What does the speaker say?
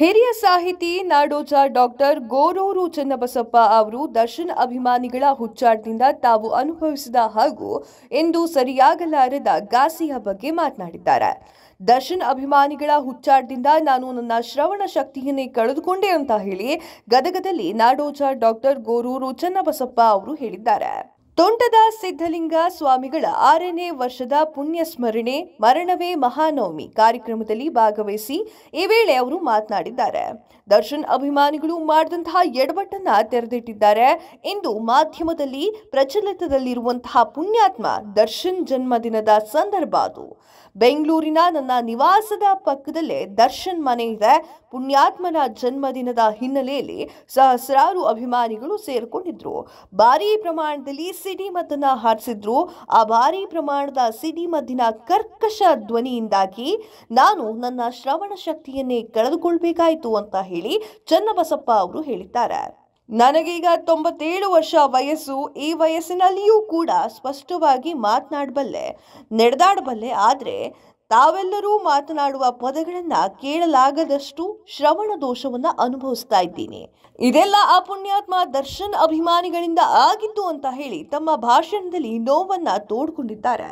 ಹಿರಿಯ ಸಾಹಿತಿ ನಾಡೋಜ ಡಾಕ್ಟರ್ ಗೋರೂರು ಚನ್ನಬಸಪ್ಪ ಅವರು ದರ್ಶನ ಅಭಿಮಾನಿಗಳ ಹುಚ್ಚಾಟದಿಂದ ತಾವು ಅನುಭವಿಸಿದ ಹಾಗೂ ಎಂದು ಸರಿಯಾಗಲಾರದ ಗಾಸಿಯ ಬಗ್ಗೆ ಮಾತನಾಡಿದ್ದಾರೆ ದರ್ಶನ್ ಅಭಿಮಾನಿಗಳ ಹುಚ್ಚಾಟದಿಂದ ನಾನು ನನ್ನ ಶ್ರವಣ ಶಕ್ತಿಯನ್ನೇ ಕಳೆದುಕೊಂಡೆ ಅಂತ ಹೇಳಿ ಗದಗದಲ್ಲಿ ನಾಡೋಜ ಡಾಕ್ಟರ್ ಗೋರೂರು ಚನ್ನಬಸಪ್ಪ ಅವರು ಹೇಳಿದ್ದಾರೆ ತೋಂಟದ ಸಿದ್ಧಲಿಂಗ ಸ್ವಾಮಿಗಳ ಆರನೇ ವರ್ಷದ ಪುಣ್ಯ ಸ್ಮರಣೆ ಮರಣವೇ ಮಹಾನವಮಿ ಕಾರ್ಯಕ್ರಮದಲ್ಲಿ ಭಾಗವಹಿಸಿ ಈ ವೇಳೆ ಅವರು ಮಾತನಾಡಿದ್ದಾರೆ ದರ್ಶನ್ ಅಭಿಮಾನಿಗಳು ಮಾಡಿದಂತಹ ಎಡವಟ್ಟನ್ನ ತೆರೆದಿಟ್ಟಿದ್ದಾರೆ ಇಂದು ಮಾಧ್ಯಮದಲ್ಲಿ ಪ್ರಚಲಿತದಲ್ಲಿರುವಂತಹ ಪುಣ್ಯಾತ್ಮ ದರ್ಶನ್ ಜನ್ಮದಿನದ ಸಂದರ್ಭ ಅದು ಬೆಂಗಳೂರಿನ ನನ್ನ ನಿವಾಸದ ಪಕ್ಕದಲ್ಲೇ ದರ್ಶನ್ ಮನೆ ಇದೆ ಪುಣ್ಯಾತ್ಮನ ಜನ್ಮದಿನದ ಹಿನ್ನೆಲೆಯಲ್ಲಿ ಸಹಸ್ರಾರು ಅಭಿಮಾನಿಗಳು ಸೇರಿಕೊಂಡಿದ್ರು ಭಾರೀ ಪ್ರಮಾಣದಲ್ಲಿ ಸಿಡಿ ಸಿಡಿಮದ್ದನ್ನು ಹಾರಿಸಿದ್ರು ಆ ಭಾರಿ ಪ್ರಮಾಣದ ಮದ್ದಿನ ಕರ್ಕಶ ಧ್ವನಿಯಿಂದಾಗಿ ನಾನು ನನ್ನ ಶ್ರವಣ ಶಕ್ತಿಯನ್ನೇ ಕಳೆದುಕೊಳ್ಬೇಕಾಯಿತು ಅಂತ ಹೇಳಿ ಚನ್ನಬಸಪ್ಪ ಅವರು ಹೇಳಿದ್ದಾರೆ ನನಗೀಗ ತೊಂಬತ್ತೇಳು ವರ್ಷ ವಯಸ್ಸು ಈ ವಯಸ್ಸಿನಲ್ಲಿಯೂ ಕೂಡ ಸ್ಪಷ್ಟವಾಗಿ ಮಾತನಾಡಬಲ್ಲೆ ನಡೆದಾಡಬಲ್ಲೆ ಆದರೆ ತಾವೆಲ್ಲರೂ ಮಾತನಾಡುವ ಪದಗಳನ್ನ ಕೇಳಲಾಗದಷ್ಟು ಶ್ರವಣ ದೋಷವನ್ನ ಅನುಭವಿಸ್ತಾ ಇದ್ದೀನಿ ಇದೆಲ್ಲ ಆ ಪುಣ್ಯಾತ್ಮ ದರ್ಶನ್ ಅಭಿಮಾನಿಗಳಿಂದ ಆಗಿತ್ತು ಅಂತ ಹೇಳಿ ತಮ್ಮ ಭಾಷಣದಲ್ಲಿ ನೋವನ್ನ ತೋಡ್ಕೊಂಡಿದ್ದಾರೆ